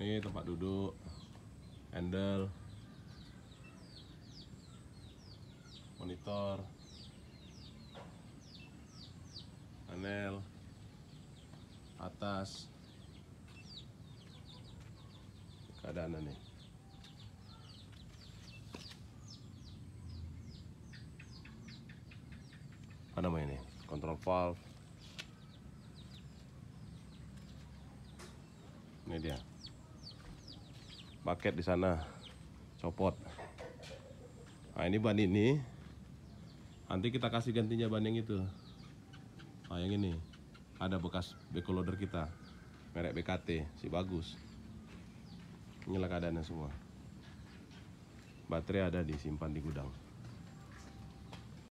ini tempat duduk handle monitor panel atas keadaan ini apa namanya ini kontrol valve ini dia paket di sana copot nah ini ban ini nanti kita kasih gantinya ban yang itu nah yang ini ada bekas beko loader kita merek BKT si bagus inilah keadaannya semua baterai ada disimpan di gudang